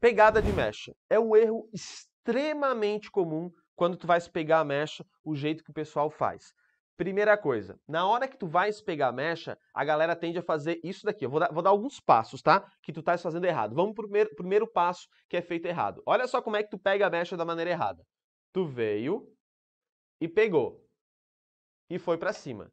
Pegada de mecha. É um erro extremamente comum quando tu vais pegar a mecha, o jeito que o pessoal faz. Primeira coisa, na hora que tu vais pegar a mecha, a galera tende a fazer isso daqui. Eu vou dar, vou dar alguns passos, tá? Que tu estás fazendo errado. Vamos pro primeiro, primeiro passo que é feito errado. Olha só como é que tu pega a mecha da maneira errada. Tu veio e pegou. E foi para cima.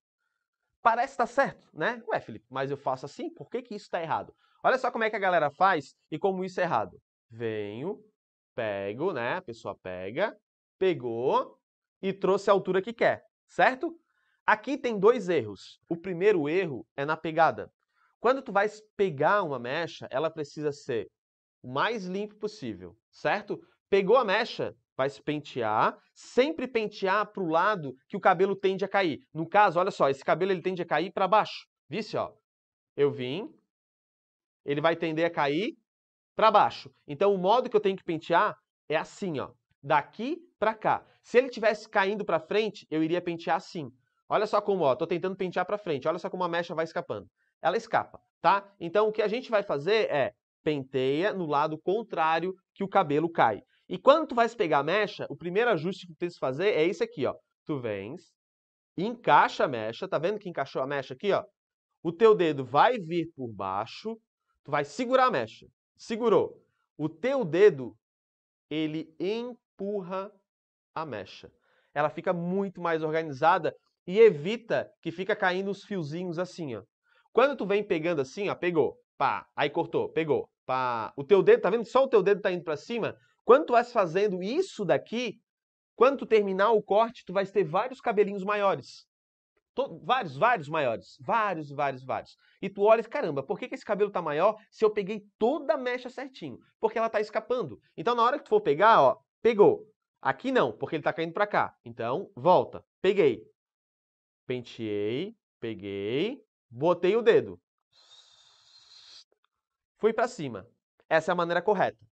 Parece estar tá certo, né? Ué, Felipe, mas eu faço assim? Por que, que isso está errado? Olha só como é que a galera faz e como isso é errado venho, pego, né? A pessoa pega, pegou e trouxe a altura que quer, certo? Aqui tem dois erros. O primeiro erro é na pegada. Quando tu vais pegar uma mecha, ela precisa ser o mais limpo possível, certo? Pegou a mecha, vai se pentear, sempre pentear para o lado que o cabelo tende a cair. No caso, olha só, esse cabelo ele tende a cair para baixo. Visse, ó. Eu vim, ele vai tender a cair para baixo. Então o modo que eu tenho que pentear é assim, ó, daqui para cá. Se ele tivesse caindo para frente, eu iria pentear assim. Olha só como, ó, tô tentando pentear para frente. Olha só como a mecha vai escapando. Ela escapa, tá? Então o que a gente vai fazer é penteia no lado contrário que o cabelo cai. E quando tu vais pegar a mecha, o primeiro ajuste que tu tens que fazer é esse aqui, ó. Tu vens, encaixa a mecha, tá vendo que encaixou a mecha aqui, ó? O teu dedo vai vir por baixo, tu vai segurar a mecha. Segurou. O teu dedo, ele empurra a mecha. Ela fica muito mais organizada e evita que fica caindo os fiozinhos assim, ó. Quando tu vem pegando assim, ó, pegou, pá, aí cortou, pegou, pá. O teu dedo, tá vendo? Só o teu dedo tá indo para cima. Quando tu vais fazendo isso daqui, quando tu terminar o corte, tu vais ter vários cabelinhos maiores. To, vários, vários maiores. Vários, vários, vários. E tu olha e caramba, por que, que esse cabelo tá maior se eu peguei toda a mecha certinho? Porque ela tá escapando. Então, na hora que tu for pegar, ó, pegou. Aqui não, porque ele tá caindo pra cá. Então, volta. Peguei. Penteei, peguei, botei o dedo. Fui para cima. Essa é a maneira correta.